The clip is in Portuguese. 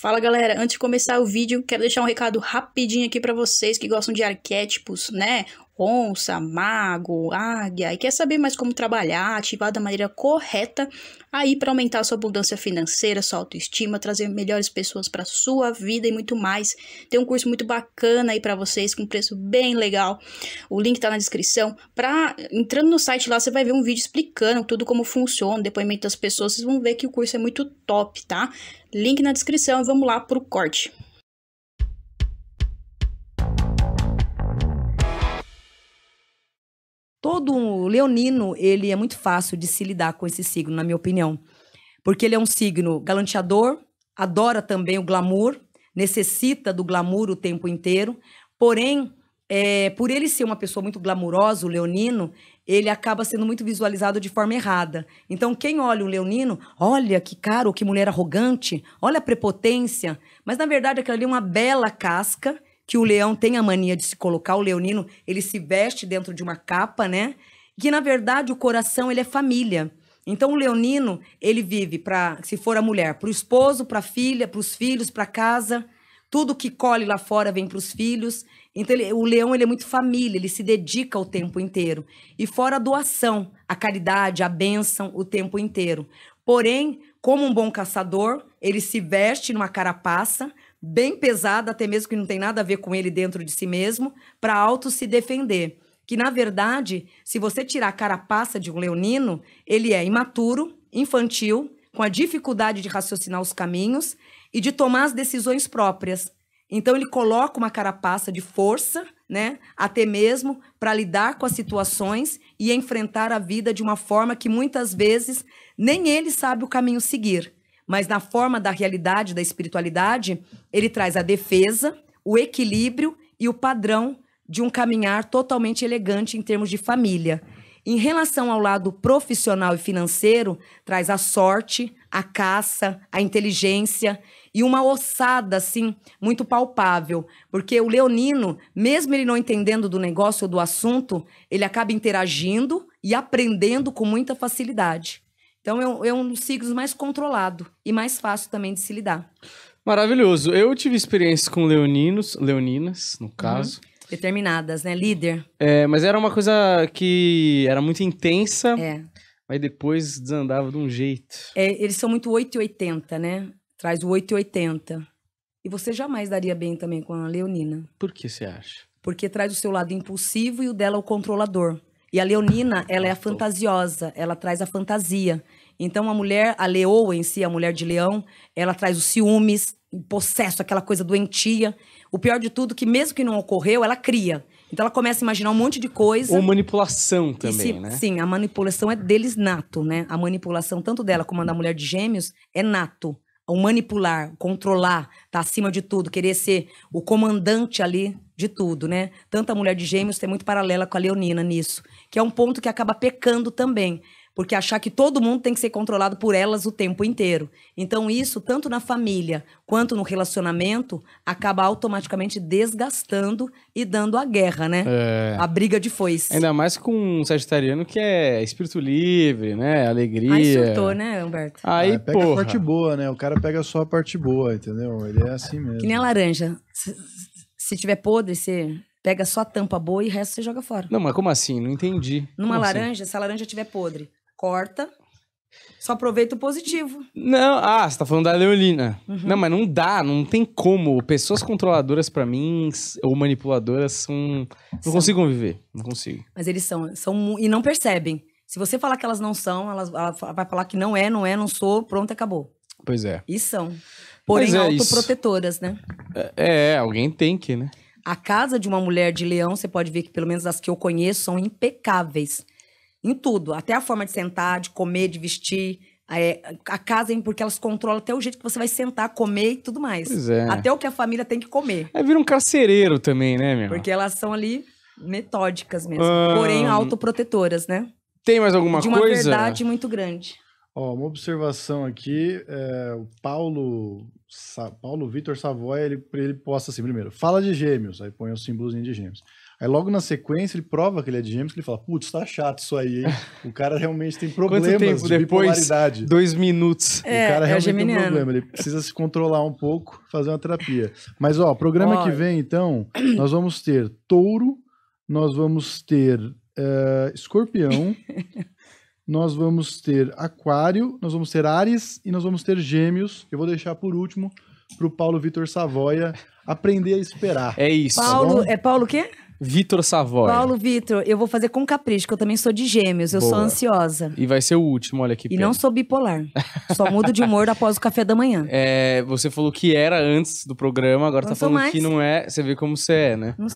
Fala galera, antes de começar o vídeo, quero deixar um recado rapidinho aqui para vocês que gostam de arquétipos, né? onça, mago, águia e quer saber mais como trabalhar, ativar da maneira correta aí para aumentar sua abundância financeira, sua autoestima, trazer melhores pessoas para sua vida e muito mais. Tem um curso muito bacana aí para vocês com preço bem legal. O link tá na descrição. Para entrando no site lá você vai ver um vídeo explicando tudo como funciona, depoimento das pessoas, vocês vão ver que o curso é muito top, tá? Link na descrição e vamos lá pro corte. todo leonino, ele é muito fácil de se lidar com esse signo, na minha opinião. Porque ele é um signo galanteador, adora também o glamour, necessita do glamour o tempo inteiro. Porém, é, por ele ser uma pessoa muito glamurosa, o leonino, ele acaba sendo muito visualizado de forma errada. Então, quem olha o leonino, olha que cara, que mulher arrogante, olha a prepotência. Mas, na verdade, aquela ali é uma bela casca que o leão tem a mania de se colocar, o leonino, ele se veste dentro de uma capa, né? Que na verdade o coração ele é família. Então o leonino, ele vive para, se for a mulher, para o esposo, para a filha, para os filhos, para casa, tudo que colhe lá fora vem para os filhos. Então ele, o leão ele é muito família, ele se dedica o tempo inteiro. E fora a doação, a caridade, a bênção o tempo inteiro. Porém, como um bom caçador, ele se veste numa carapaça bem pesada, até mesmo que não tem nada a ver com ele dentro de si mesmo, para auto se defender. Que na verdade, se você tirar a carapaça de um leonino, ele é imaturo, infantil, com a dificuldade de raciocinar os caminhos e de tomar as decisões próprias. Então ele coloca uma carapaça de força, né, até mesmo para lidar com as situações e enfrentar a vida de uma forma que muitas vezes nem ele sabe o caminho seguir mas na forma da realidade, da espiritualidade, ele traz a defesa, o equilíbrio e o padrão de um caminhar totalmente elegante em termos de família. Em relação ao lado profissional e financeiro, traz a sorte, a caça, a inteligência e uma ossada, assim, muito palpável. Porque o leonino, mesmo ele não entendendo do negócio ou do assunto, ele acaba interagindo e aprendendo com muita facilidade. Então, é, é, um dos ciclos mais controlado e mais fácil também de se lidar. Maravilhoso. Eu tive experiências com leoninos, leoninas, no uhum. caso. Uhum. Determinadas, né? Líder. É, mas era uma coisa que era muito intensa. É. Mas depois desandava de um jeito. É, eles são muito 880, né? Traz o 880. E você jamais daria bem também com a Leonina. Por que você acha? Porque traz o seu lado impulsivo e o dela o controlador. E a Leonina, ela é a fantasiosa, ela traz a fantasia. Então a mulher, a leoa em si, a mulher de leão, ela traz os ciúmes, o possesso, aquela coisa doentia. O pior de tudo é que mesmo que não ocorreu, ela cria. Então ela começa a imaginar um monte de coisa. Ou manipulação também, se, né? Sim, a manipulação é deles nato, né? A manipulação tanto dela como a da mulher de gêmeos é nato. O manipular, controlar, tá acima de tudo, querer ser o comandante ali de tudo, né? Tanto a mulher de gêmeos tem muito paralela com a Leonina nisso, que é um ponto que acaba pecando também porque achar que todo mundo tem que ser controlado por elas o tempo inteiro. Então, isso, tanto na família quanto no relacionamento, acaba automaticamente desgastando e dando a guerra, né? É... A briga de foice. Ainda mais com um sagitariano que é espírito livre, né? Alegria. Aí surtou, né, Humberto? Aí, ah, pega porra. a parte boa, né? O cara pega só a parte boa, entendeu? Ele é assim mesmo. Que nem a laranja. Se, tiver podre, você pega só a tampa boa e o resto você joga fora. Não, mas como assim? Não entendi. Numa como assim? laranja, assim? se a laranja tiver podre, corta. Só aproveita o positivo. Não, ah, você tá falando da Leolina. Uhum. Não, mas não dá, não tem como. Pessoas controladoras, para mim, ou manipuladoras, são. Não são. consigo viver. Não consigo. Mas eles são, são. E não percebem. Se você falar que elas não são, elas, ela vai falar que não é, não é, não sou, pronto, acabou. Pois é. E são. Porém, é, autoprotetoras, isso. né? É, é, alguém tem que, né? A casa de uma mulher de leão, você pode ver que pelo menos as que eu conheço são impecáveis. Em tudo, até a forma de sentar, de comer, de vestir. É, a casa, porque elas controlam até o jeito que você vai sentar, comer e tudo mais. Pois é. Até o que a família tem que comer. É vira um carcereiro também, né, meu? Porque elas são ali metódicas mesmo. Um... Ah, porém, autoprotetoras, né? Tem mais alguma coisa? De uma coisa? verdade muito grande. Ó, uma observação aqui. É, o Paulo Sa Paulo Vitor Savoy, ele, ele posta assim, primeiro, fala de gêmeos, aí põe o símbolozinho de gêmeos. Aí logo na sequência ele prova que ele é de gêmeos, que ele fala, putz, tá chato isso aí, hein? O cara realmente tem problemas Quanto tempo depois, Dois minutos. É, o cara é realmente tem um problema, ele precisa se controlar um pouco, fazer uma terapia. Mas ó, programa ó. que vem então, nós vamos ter touro, nós vamos ter uh, escorpião, nós vamos ter aquário, nós vamos ter ares e nós vamos ter gêmeos. Eu vou deixar por último pro Paulo Vitor Savoia aprender a esperar. É isso. Paulo, tá é Paulo o quê? Vitor Savoy. Paulo Vitor, eu vou fazer com capricho, que eu também sou de gêmeos, eu Boa. sou ansiosa. E vai ser o último, olha aqui. E pena. não sou bipolar. Só mudo de humor após o café da manhã. É, você falou que era antes do programa, agora não tá falando mais. que não é. Você vê como você é, né? Não